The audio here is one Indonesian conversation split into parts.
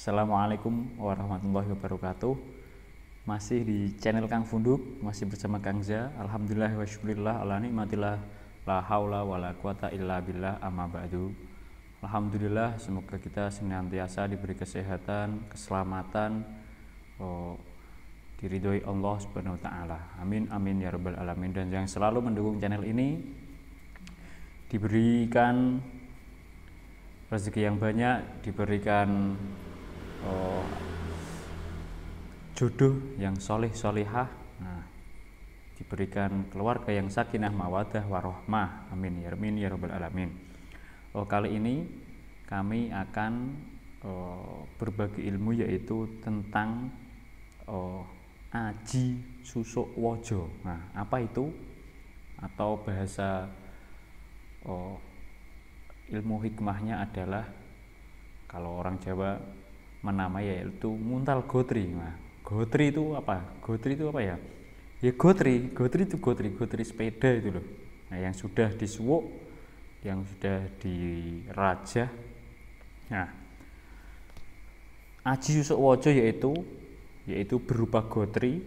Assalamualaikum warahmatullahi wabarakatuh Masih di channel Kang Funduk Masih bersama Kang Zia. Alhamdulillah wa syukurillah ala ni'matillah La hawla wa la quwata illa billah amma ba'du Alhamdulillah semoga kita senantiasa diberi kesehatan, keselamatan oh, Diridhoi Allah subhanahu wa ta'ala Amin amin ya rabbal alamin Dan yang selalu mendukung channel ini Diberikan rezeki yang banyak, diberikan oh, jodoh yang soleh solihah nah, diberikan keluarga yang sakinah mawadah warohmah amin ya amin ya robbal alamin oh, kali ini kami akan oh, berbagi ilmu yaitu tentang oh, aji susuk wojo nah apa itu atau bahasa oh, ilmu hikmahnya adalah kalau orang Jawa menamai yaitu Muntal Gotri. Nah, Gotri itu apa? Gotri itu apa ya? Ya Gotri, Gotri itu Gotri, Gotri sepeda itu loh. Nah, yang sudah disuwuk, yang sudah diraja. Nah, Aji Susuk Wojo yaitu yaitu berupa Gotri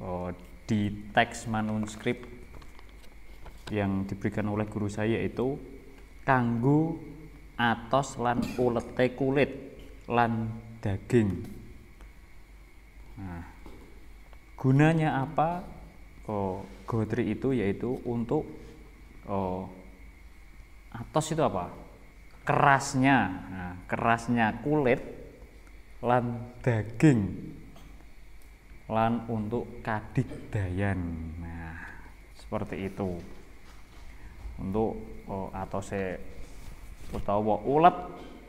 oh, di teks manuskrip yang diberikan oleh guru saya yaitu kanggu atos lan ulete kulit lan daging. Nah, gunanya apa oh, gotri itu yaitu untuk oh, atos itu apa? Kerasnya, nah, kerasnya kulit lan daging lan untuk kadikdayan. Nah, seperti itu. Untuk oh, atau atose utawa ulat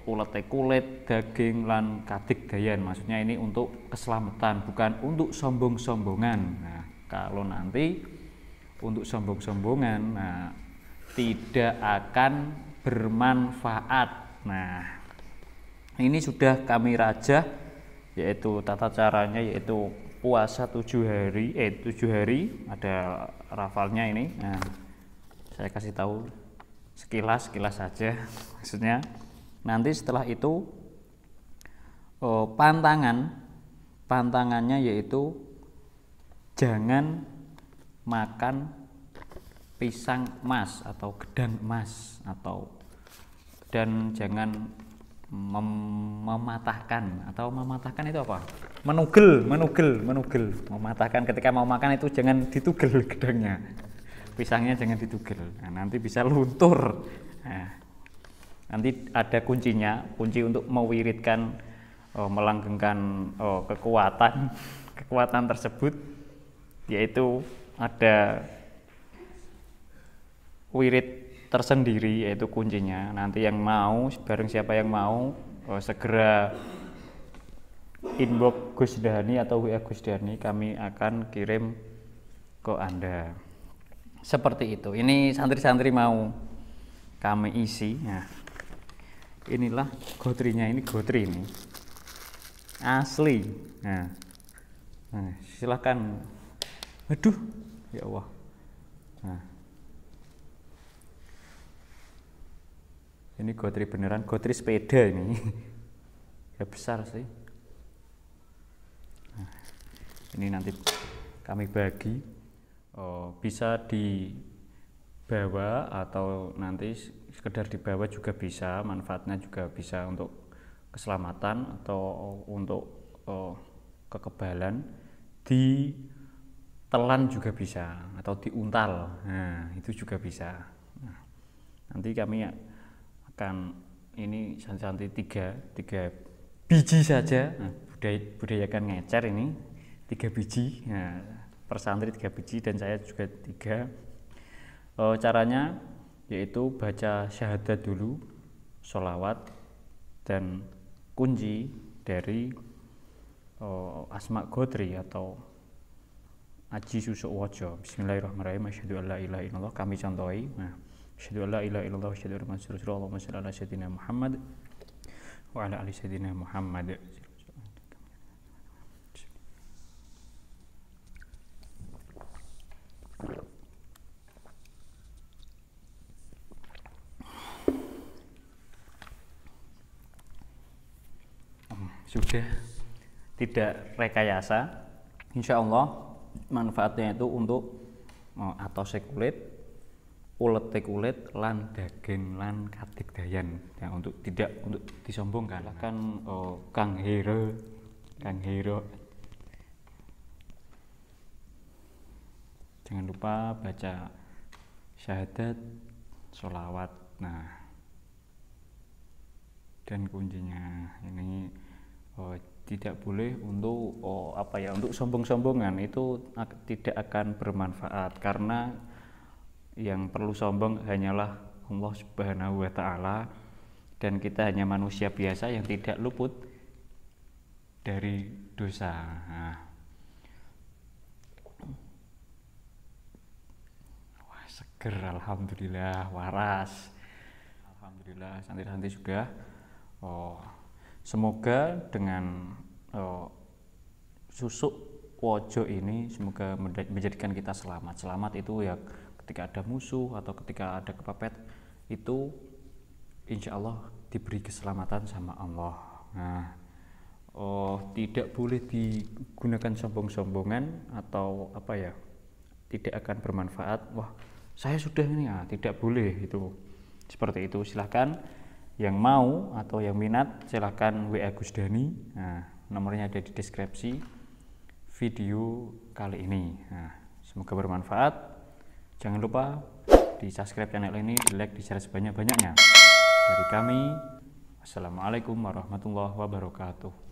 kulete kulit, daging, lan kadik dayan. Maksudnya ini untuk keselamatan, bukan untuk sombong-sombongan. Nah, kalau nanti untuk sombong-sombongan, nah, tidak akan bermanfaat. Nah, ini sudah kami raja, yaitu tata caranya yaitu puasa tujuh hari, eh tujuh hari ada rafalnya ini. Nah, saya kasih tahu sekilas sekilas saja maksudnya Nanti setelah itu eh, pantangan pantangannya yaitu jangan makan pisang emas atau gedang emas atau dan jangan mem mematahkan atau mematahkan itu apa? Menugel, menugel, menugel. Mematahkan ketika mau makan itu jangan ditugel gedangnya. Pisangnya jangan ditugel. Nah, nanti bisa luntur. Nah, Nanti ada kuncinya, kunci untuk mewiritkan oh, melanggengkan oh, kekuatan, kekuatan tersebut, yaitu ada wirid tersendiri, yaitu kuncinya. Nanti yang mau, bareng siapa yang mau, oh, segera inbox Gus Dhani atau WA Gus Dhani, kami akan kirim ke Anda. Seperti itu. Ini santri-santri mau kami isi. Nah, inilah gotrinya ini gotri ini asli nah, nah silahkan aduh ya Allah nah ini gotri beneran gotri sepeda ini ya besar sih nah, ini nanti kami bagi oh, bisa di bawa atau nanti sekedar dibawa juga bisa manfaatnya juga bisa untuk keselamatan atau untuk uh, kekebalan telan juga bisa atau diuntal nah itu juga bisa nah, nanti kami akan ini santai tiga tiga biji saja nah, budaya budayakan ngecer ini tiga biji nah, persantri tiga biji dan saya juga tiga e, caranya yaitu baca syahadat dulu sholawat dan kunci dari e, asma godri atau aji susuk wajo bismillahirrahmanirrahim asyhadu alla ilaha illallah kami contohi nah asyhadu ilaha illallah asyhadu anna Allahumma shalli ala Muhammad wa ala ali sayyidina Muhammad sudah tidak rekayasa insya Allah manfaatnya itu untuk eh, atau kulit ulet kulit lan daging lan katik dayan ya, untuk tidak untuk disombongkan kan oh, Kang Hero Kang Hero jangan lupa baca syahadat sholawat nah dan kuncinya ini tidak boleh untuk oh, apa ya untuk sombong-sombongan itu tidak akan bermanfaat karena yang perlu sombong hanyalah Allah Subhanahu wa taala dan kita hanya manusia biasa yang tidak luput dari dosa. Nah. Wah, seger alhamdulillah, waras. Alhamdulillah, santai-santai juga. Oh, Semoga dengan uh, susuk wojo ini semoga menjadikan kita selamat. Selamat itu ya ketika ada musuh atau ketika ada kepepet itu insya Allah diberi keselamatan sama Allah. Nah, oh, tidak boleh digunakan sombong-sombongan atau apa ya, tidak akan bermanfaat. Wah, saya sudah ini ya, tidak boleh itu. Seperti itu, silahkan yang mau atau yang minat silahkan WA Gus Dani nah, nomornya ada di deskripsi video kali ini nah, semoga bermanfaat jangan lupa di subscribe channel ini di like di share sebanyak-banyaknya dari kami Assalamualaikum warahmatullahi wabarakatuh